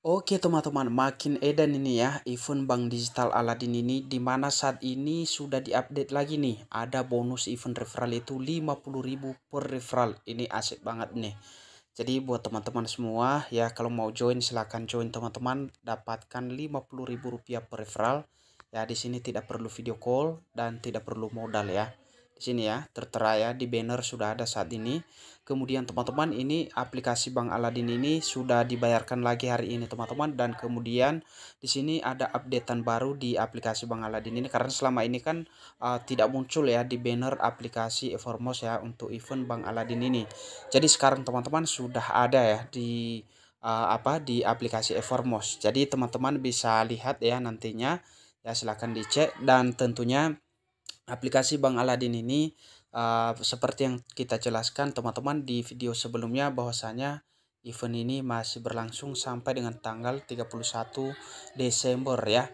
Oke teman-teman, makin edan ini ya event bank digital Aladin ini dimana saat ini sudah diupdate lagi nih. Ada bonus event referral itu 50.000 per referral. Ini asik banget nih. Jadi buat teman-teman semua ya kalau mau join silahkan join teman-teman dapatkan 50.000 rupiah per referral. Ya di sini tidak perlu video call dan tidak perlu modal ya sini ya tertera ya di banner sudah ada saat ini kemudian teman-teman ini aplikasi Bank Aladin ini sudah dibayarkan lagi hari ini teman-teman dan kemudian di sini ada updatean baru di aplikasi Bank Aladin ini karena selama ini kan uh, tidak muncul ya di banner aplikasi Evermos ya untuk event Bank Aladin ini jadi sekarang teman-teman sudah ada ya di uh, apa di aplikasi Evermos jadi teman-teman bisa lihat ya nantinya ya silahkan dicek dan tentunya aplikasi Bang Aladin ini uh, seperti yang kita jelaskan teman-teman di video sebelumnya bahwasanya event ini masih berlangsung sampai dengan tanggal 31 Desember ya.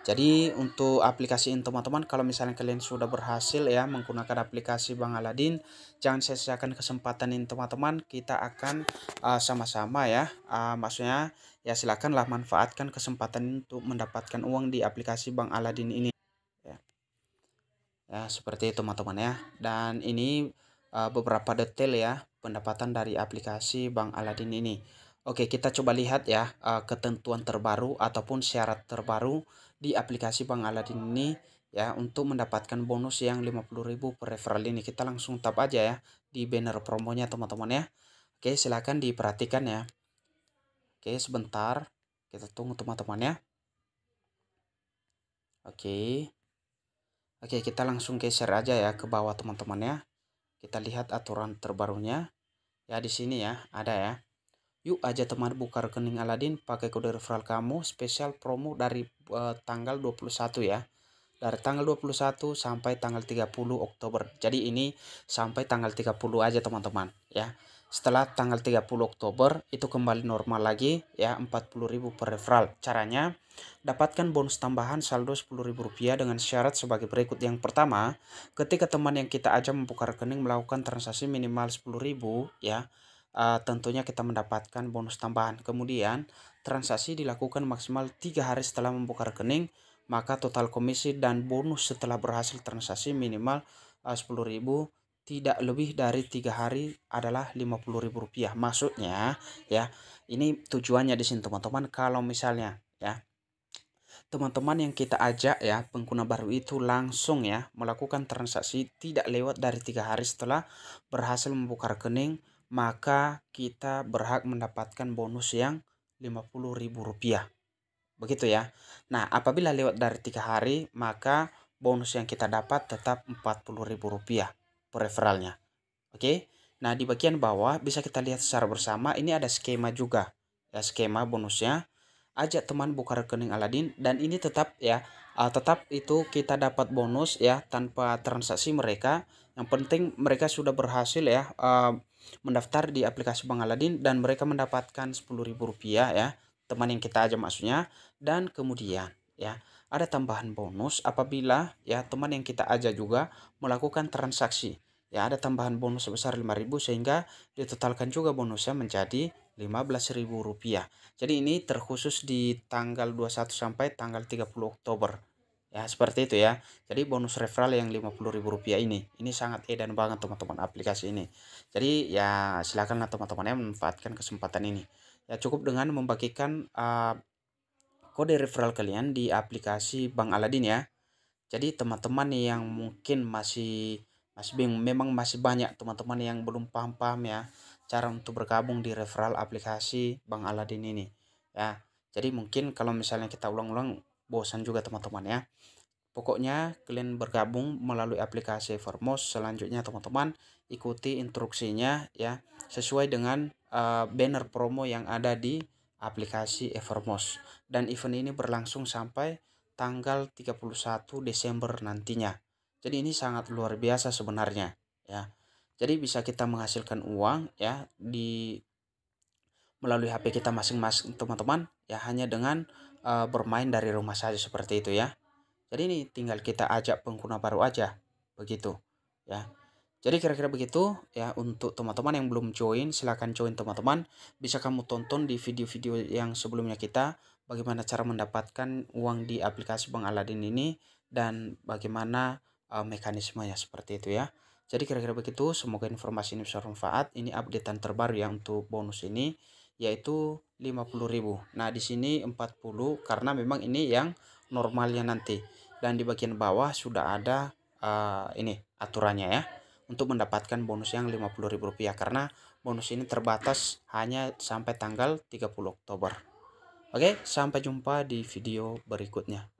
Jadi untuk aplikasi ini teman-teman kalau misalnya kalian sudah berhasil ya menggunakan aplikasi Bang Aladin jangan sia-siakan kesempatan ini teman-teman kita akan eh, sama-sama uh, ya uh, maksudnya ya silakanlah manfaatkan kesempatan untuk mendapatkan uang di aplikasi Bang Aladin ini ya seperti itu teman-teman ya dan ini uh, beberapa detail ya pendapatan dari aplikasi Bank Aladin ini Oke kita coba lihat ya uh, ketentuan terbaru ataupun syarat terbaru di aplikasi Bank Aladin ini ya untuk mendapatkan bonus yang 50.000 per referral ini kita langsung tap aja ya di banner promonya teman-teman ya Oke silahkan diperhatikan ya Oke sebentar kita tunggu teman-teman ya Oke Oke, kita langsung geser aja ya ke bawah teman-teman ya. Kita lihat aturan terbarunya. Ya, di sini ya, ada ya. Yuk aja teman buka rekening Aladin pakai kode referral kamu spesial promo dari eh, tanggal 21 ya. Dari tanggal 21 sampai tanggal 30 Oktober. Jadi ini sampai tanggal 30 aja teman-teman ya setelah tanggal 30 Oktober itu kembali normal lagi ya 40.000 per referral. Caranya dapatkan bonus tambahan saldo Rp10.000 dengan syarat sebagai berikut. Yang pertama, ketika teman yang kita ajak membuka rekening melakukan transaksi minimal 10.000 ya Uh, tentunya kita mendapatkan bonus tambahan. Kemudian, transaksi dilakukan maksimal tiga hari setelah membuka rekening, maka total komisi dan bonus setelah berhasil transaksi minimal eh, sepuluh 10.000 tidak lebih dari tiga hari adalah lima puluh ribu rupiah maksudnya ya ini tujuannya di sini teman-teman kalau misalnya ya teman-teman yang kita ajak ya pengguna baru itu langsung ya melakukan transaksi tidak lewat dari tiga hari setelah berhasil membuka rekening maka kita berhak mendapatkan bonus yang lima puluh ribu rupiah begitu ya Nah apabila lewat dari tiga hari maka bonus yang kita dapat tetap empat puluh ribu rupiah referralnya. Oke. Nah, di bagian bawah bisa kita lihat secara bersama ini ada skema juga. Ya, skema bonusnya ajak teman buka rekening Aladin dan ini tetap ya uh, tetap itu kita dapat bonus ya tanpa transaksi mereka. Yang penting mereka sudah berhasil ya uh, mendaftar di aplikasi Bank Aladin dan mereka mendapatkan rp rupiah ya teman yang kita ajak maksudnya dan kemudian ya ada tambahan bonus apabila ya teman yang kita ajak juga melakukan transaksi. Ya ada tambahan bonus sebesar 5000 sehingga ditotalkan juga bonusnya menjadi Rp15.000. Jadi ini terkhusus di tanggal 21 sampai tanggal 30 Oktober. Ya, seperti itu ya. Jadi bonus referral yang Rp50.000 ini, ini sangat edan banget teman-teman aplikasi ini. Jadi ya silakanlah teman-teman yang memanfaatkan kesempatan ini. Ya cukup dengan membagikan uh, kode referral kalian di aplikasi Bank Aladin ya. Jadi teman-teman yang mungkin masih masih bingung, memang masih banyak teman-teman yang belum paham-paham ya cara untuk bergabung di referral aplikasi Bank Aladin ini ya. Jadi mungkin kalau misalnya kita ulang-ulang bosan juga teman-teman ya. Pokoknya kalian bergabung melalui aplikasi Formos selanjutnya teman-teman ikuti instruksinya ya sesuai dengan uh, banner promo yang ada di aplikasi Evermost dan event ini berlangsung sampai tanggal 31 Desember nantinya. Jadi ini sangat luar biasa sebenarnya ya. Jadi bisa kita menghasilkan uang ya di melalui HP kita masing-masing teman-teman ya hanya dengan uh, bermain dari rumah saja seperti itu ya. Jadi ini tinggal kita ajak pengguna baru aja begitu ya. Jadi kira-kira begitu ya untuk teman-teman yang belum join silahkan join teman-teman bisa kamu tonton di video-video yang sebelumnya kita bagaimana cara mendapatkan uang di aplikasi Bank Aladin ini dan bagaimana uh, mekanismenya seperti itu ya. Jadi kira-kira begitu semoga informasi ini bisa bermanfaat. Ini updatean terbaru ya untuk bonus ini yaitu 50.000. Nah, di sini 40 karena memang ini yang normalnya nanti. Dan di bagian bawah sudah ada uh, ini aturannya ya untuk mendapatkan bonus yang Rp50.000 karena bonus ini terbatas hanya sampai tanggal 30 Oktober. Oke, sampai jumpa di video berikutnya.